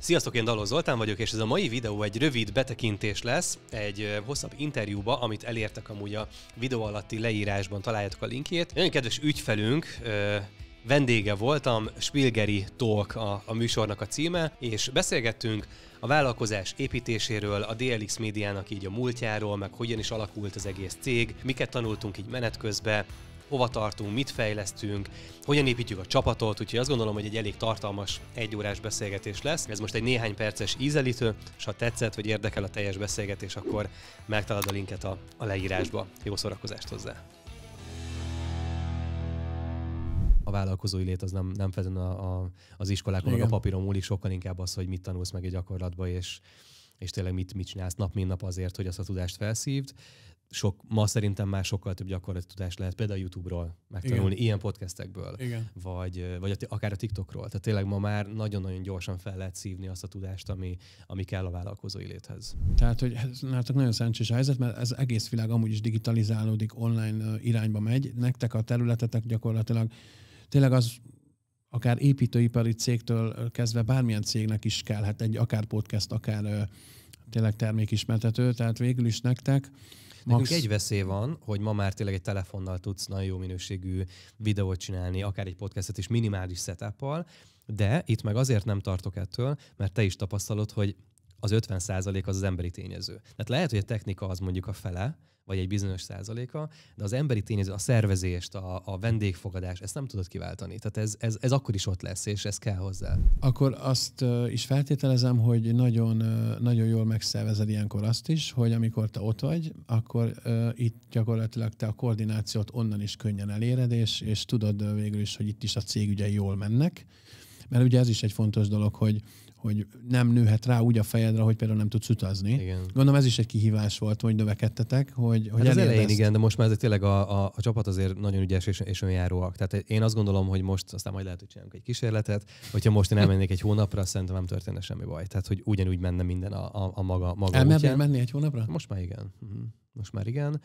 Sziasztok, én Daló Zoltán vagyok, és ez a mai videó egy rövid betekintés lesz egy hosszabb interjúba, amit elértek amúgy a videó alatti leírásban, találjátok a linkjét. Nagyon kedves ügyfelünk, vendége voltam, Spilgeri Talk a, a műsornak a címe, és beszélgettünk a vállalkozás építéséről, a DLX médiának így a múltjáról, meg hogyan is alakult az egész cég, miket tanultunk így menet közben, hova tartunk, mit fejlesztünk, hogyan építjük a csapatot, úgyhogy azt gondolom, hogy egy elég tartalmas egyórás beszélgetés lesz. Ez most egy néhány perces ízelítő, és ha tetszett, vagy érdekel a teljes beszélgetés, akkor megtalálod a linket a, a leírásba. Jó szórakozást hozzá! a vállalkozói lét az nem, nem feltétlenül a, a, az iskolákon, meg a papíron múlik, sokkal inkább az, hogy mit tanulsz meg egy gyakorlatba, és, és tényleg mit, mit csinálsz nap, mint nap azért, hogy azt a tudást felszívd sok, ma szerintem már sokkal több gyakorlati tudás lehet például a YouTube-ról megtanulni, Igen. ilyen podcastekből, Igen. Vagy, vagy akár a TikTokról. Tehát tényleg ma már nagyon-nagyon gyorsan fel lehet szívni azt a tudást, ami, ami kell a vállalkozói léthez. Tehát, hogy ez nálatok nagyon szerencsés helyzet, mert ez egész világ amúgy is digitalizálódik, online irányba megy. Nektek a területetek gyakorlatilag tényleg az akár építőipari cégtől kezdve bármilyen cégnek is kell, hát egy akár podcast, akár tényleg termékismertető, tehát végül is nektek Nekünk Max... egy veszély van, hogy ma már tényleg egy telefonnal tudsz nagyon jó minőségű videót csinálni, akár egy podcastet is minimális setup de itt meg azért nem tartok ettől, mert te is tapasztalod, hogy az 50 százalék az az emberi tényező. Tehát lehet, hogy a technika az mondjuk a fele, vagy egy bizonyos százaléka, de az emberi tényező, a szervezést, a, a vendégfogadás, ezt nem tudod kiváltani. Tehát ez, ez, ez akkor is ott lesz, és ez kell hozzá. Akkor azt is feltételezem, hogy nagyon, nagyon jól megszervezed ilyenkor azt is, hogy amikor te ott vagy, akkor uh, itt gyakorlatilag te a koordinációt onnan is könnyen eléred, és, és tudod végül is, hogy itt is a cégügyei jól mennek mert ugye ez is egy fontos dolog, hogy, hogy nem nőhet rá úgy a fejedre, hogy például nem tudsz utazni. Igen. Gondolom ez is egy kihívás volt, hogy növekedtetek, hogy, hogy hát az elején ezt. igen, de most már ez tényleg a, a, a, csapat azért nagyon ügyes és, és önjáróak. Tehát én azt gondolom, hogy most aztán majd lehet, hogy csinálunk egy kísérletet, hogyha most én elmennék egy hónapra, szerintem nem történne semmi baj. Tehát, hogy ugyanúgy menne minden a, a, a maga, maga Elmernél menni egy hónapra? Most már igen. Mhm. Most már igen.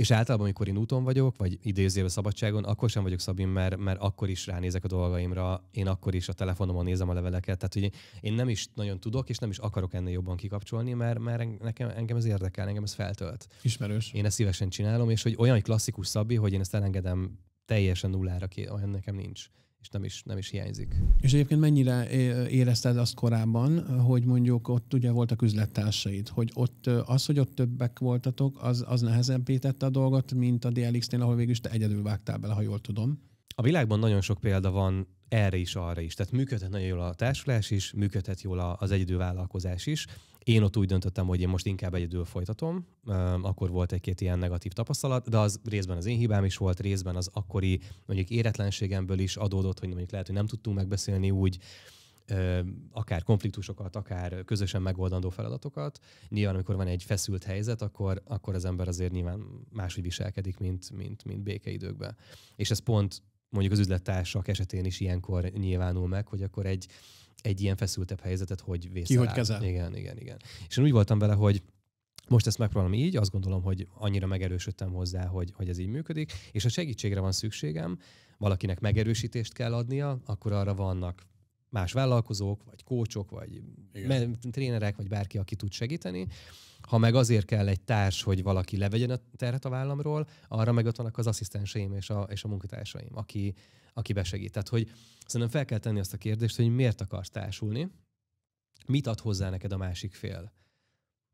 És általában, amikor én úton vagyok, vagy a szabadságon, akkor sem vagyok szabim, mert, mert akkor is ránézek a dolgaimra, én akkor is a telefonomon nézem a leveleket. Tehát, hogy én nem is nagyon tudok, és nem is akarok ennél jobban kikapcsolni, mert, mert nekem, engem ez érdekel, engem ez feltölt. Ismerős. Én ezt szívesen csinálom, és hogy olyan klasszikus szabim, hogy én ezt elengedem teljesen nullára, olyan nekem nincs és nem is, nem is hiányzik. És egyébként mennyire érezted azt korábban, hogy mondjuk ott ugye voltak üzlettársaid, hogy ott az, hogy ott többek voltatok, az, az nehezebbítette a dolgot, mint a DLX-nél, ahol végül is te egyedül vágtál bele, ha jól tudom. A világban nagyon sok példa van erre is, arra is. Tehát működhet nagyon jól a társulás is, működhet jól az egyedül vállalkozás is. Én ott úgy döntöttem, hogy én most inkább egyedül folytatom. Akkor volt egy-két ilyen negatív tapasztalat, de az részben az én hibám is volt, részben az akkori mondjuk éretlenségemből is adódott, hogy mondjuk lehet, hogy nem tudtunk megbeszélni úgy, akár konfliktusokat, akár közösen megoldandó feladatokat. Nyilván, amikor van egy feszült helyzet, akkor, akkor az ember azért nyilván máshogy viselkedik, mint, mint, mint békeidőkben. És ez pont mondjuk az üzlettársak esetén is ilyenkor nyilvánul meg, hogy akkor egy, egy ilyen feszültebb helyzetet hogy vészel Ki hogy kezel. Igen, igen, igen. És én úgy voltam vele, hogy most ezt megpróbálom így, azt gondolom, hogy annyira megerősödtem hozzá, hogy, hogy ez így működik, és ha segítségre van szükségem, valakinek megerősítést kell adnia, akkor arra vannak más vállalkozók, vagy kócsok, vagy Igen. trénerek, vagy bárki, aki tud segíteni. Ha meg azért kell egy társ, hogy valaki levegyen a terhet a vállamról, arra meg ott vannak az asszisztenseim és a, és a munkatársaim, aki, aki besegít. Tehát, hogy szerintem fel kell tenni azt a kérdést, hogy miért akarsz társulni, mit ad hozzá neked a másik fél.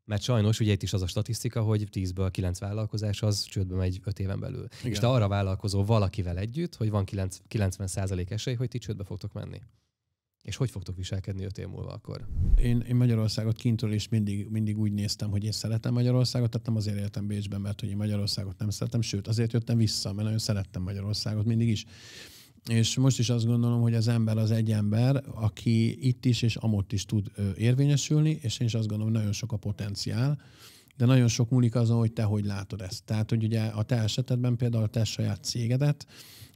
Mert sajnos ugye itt is az a statisztika, hogy 10-ből 9 vállalkozás az csődbe megy 5 éven belül. Igen. És te arra vállalkozó valakivel együtt, hogy van 9, 90% esély, hogy ti csődbe fogtok menni. És hogy fogtok viselkedni öt év múlva akkor? Én, én Magyarországot kintről is mindig, mindig úgy néztem, hogy én szeretem Magyarországot, tehát nem azért éltem Bécsben, mert hogy én Magyarországot nem szeretem, sőt azért jöttem vissza, mert nagyon szerettem Magyarországot mindig is. És most is azt gondolom, hogy az ember az egy ember, aki itt is és amott is tud érvényesülni, és én is azt gondolom, hogy nagyon sok a potenciál, de nagyon sok múlik azon, hogy te hogy látod ezt. Tehát, hogy ugye a te esetedben például a te saját cégedet,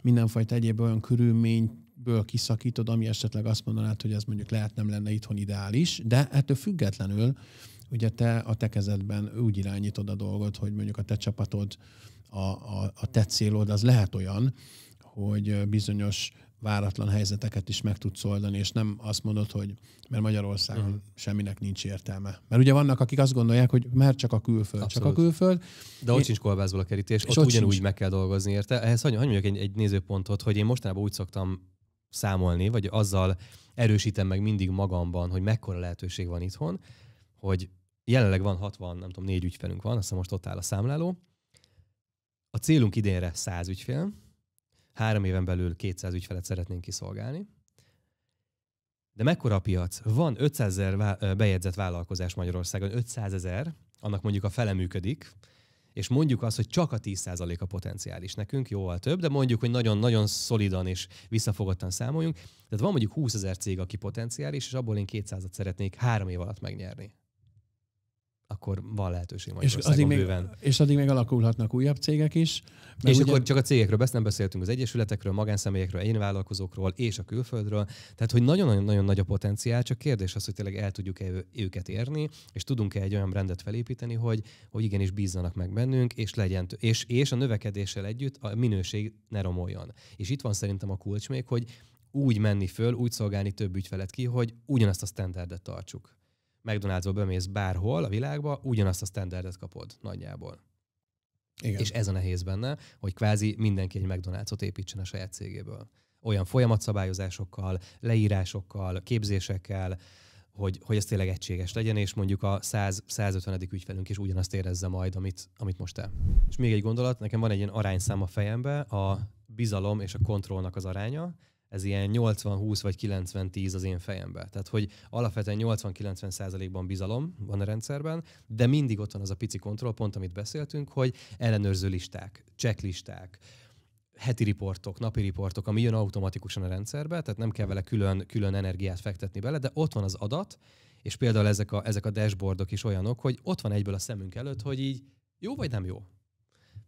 mindenfajta egyéb olyan körülményt ből kiszakítod, ami esetleg azt mondanád, hogy ez mondjuk lehet nem lenne itthon ideális, de ettől függetlenül ugye te a te kezedben úgy irányítod a dolgot, hogy mondjuk a te csapatod, a, a, a te célod az lehet olyan, hogy bizonyos váratlan helyzeteket is meg tudsz oldani, és nem azt mondod, hogy mert Magyarországon uh-huh. semminek nincs értelme. Mert ugye vannak, akik azt gondolják, hogy mert csak a külföld, Abszolút. csak a külföld. De ott én... sincs kolbászból a kerítés, és ott, ott ugyanúgy sincs. meg kell dolgozni érte. Ehhez hagyj, hagyj mondjuk egy, egy nézőpontot, hogy én mostanában úgy szoktam számolni, vagy azzal erősítem meg mindig magamban, hogy mekkora lehetőség van itthon, hogy jelenleg van 60, nem tudom, négy ügyfelünk van, azt most ott áll a számláló. A célunk idénre 100 ügyfél, három éven belül 200 ügyfelet szeretnénk kiszolgálni. De mekkora a piac? Van 500 ezer bejegyzett vállalkozás Magyarországon, 500 ezer, annak mondjuk a fele működik, és mondjuk azt, hogy csak a 10% a potenciális nekünk, jóval több, de mondjuk, hogy nagyon-nagyon szolidan és visszafogottan számoljunk. Tehát van mondjuk 20 ezer cég, aki potenciális, és abból én 200-at szeretnék három év alatt megnyerni akkor van lehetőség majd és addig még, bőven. És addig még alakulhatnak újabb cégek is. És ugye... akkor csak a cégekről besz, nem beszéltünk az egyesületekről, magánszemélyekről, vállalkozókról és a külföldről. Tehát, hogy nagyon-nagyon nagy a potenciál, csak kérdés az, hogy tényleg el tudjuk-e őket érni, és tudunk-e egy olyan rendet felépíteni, hogy, hogy igenis bízzanak meg bennünk, és legyen, és, és a növekedéssel együtt a minőség ne romoljon. És itt van szerintem a kulcs még, hogy úgy menni föl, úgy szolgálni több ügyfelet ki, hogy ugyanazt a standardet tartsuk. McDonald's-ba bemész bárhol a világba, ugyanazt a standardet kapod nagyjából. Igen. És ez a nehéz benne, hogy kvázi mindenki egy McDonald's-ot építsen a saját cégéből. Olyan folyamatszabályozásokkal, leírásokkal, képzésekkel, hogy, hogy ez tényleg egységes legyen, és mondjuk a 100-150. ügyfelünk is ugyanazt érezze majd, amit, amit most te. És még egy gondolat, nekem van egy ilyen arányszám a fejembe, a bizalom és a kontrollnak az aránya, ez ilyen 80-20 vagy 90-10 az én fejemben. Tehát, hogy alapvetően 80-90 százalékban bizalom van a rendszerben, de mindig ott van az a pici kontrollpont, amit beszéltünk, hogy ellenőrző listák, checklisták, heti riportok, napi riportok, ami jön automatikusan a rendszerbe, tehát nem kell vele külön, külön energiát fektetni bele, de ott van az adat, és például ezek a, ezek a dashboardok is olyanok, hogy ott van egyből a szemünk előtt, hogy így jó vagy nem jó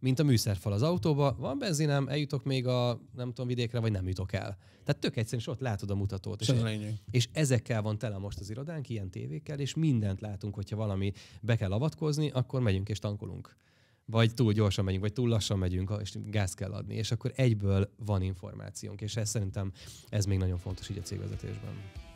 mint a műszerfal az autóba, van benzinem, eljutok még a, nem tudom, vidékre, vagy nem jutok el. Tehát tök egyszerűen, és ott látod a mutatót. És, és, és ezekkel van tele most az irodánk, ilyen tévékkel, és mindent látunk, hogyha valami be kell avatkozni, akkor megyünk és tankolunk vagy túl gyorsan megyünk, vagy túl lassan megyünk, és gáz kell adni, és akkor egyből van információnk, és ez szerintem ez még nagyon fontos így a cégvezetésben.